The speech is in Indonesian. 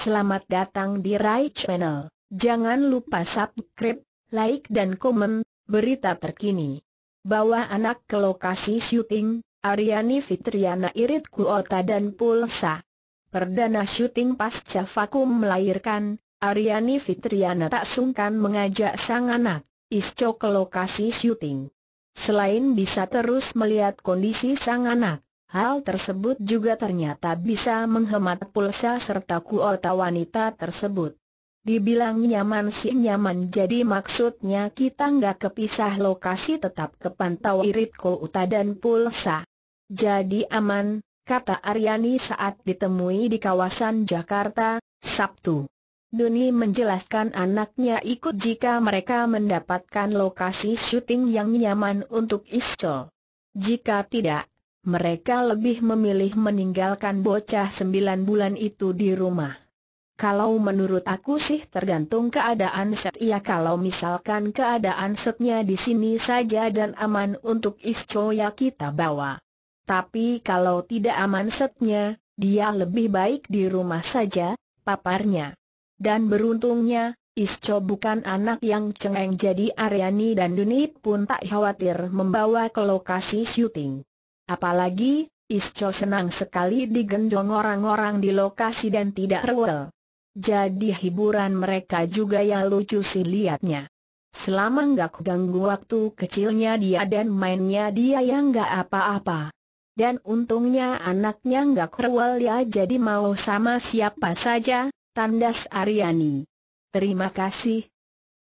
Selamat datang di Rai Channel. Jangan lupa subscribe, like dan komen, berita terkini. Bawa anak ke lokasi syuting, Aryani Fitriana irit kuota dan pulsa. Perdana syuting pasca vakum melahirkan, Aryani Fitriana tak sungkan mengajak sang anak, Isco ke lokasi syuting. Selain bisa terus melihat kondisi sang anak, Hal tersebut juga ternyata bisa menghemat pulsa serta kuota wanita tersebut. Dibilang nyaman sih nyaman jadi maksudnya kita nggak kepisah lokasi tetap kepantau irit kuota dan pulsa. Jadi aman, kata Aryani saat ditemui di kawasan Jakarta, Sabtu. Duni menjelaskan anaknya ikut jika mereka mendapatkan lokasi syuting yang nyaman untuk Isco. Jika tidak, mereka lebih memilih meninggalkan bocah sembilan bulan itu di rumah. Kalau menurut aku sih tergantung keadaan set ya kalau misalkan keadaan setnya di sini saja dan aman untuk isco ya kita bawa. Tapi kalau tidak aman setnya, dia lebih baik di rumah saja, paparnya. Dan beruntungnya, Isco bukan anak yang cengeng jadi Aryani dan Duni pun tak khawatir membawa ke lokasi syuting. Apalagi, Isco senang sekali digendong orang-orang di lokasi dan tidak rewel. Jadi hiburan mereka juga ya lucu sih liatnya. Selama nggak ganggu waktu kecilnya dia dan mainnya dia yang nggak apa-apa. Dan untungnya anaknya nggak rewel ya jadi mau sama siapa saja, tandas Ariani. Terima kasih,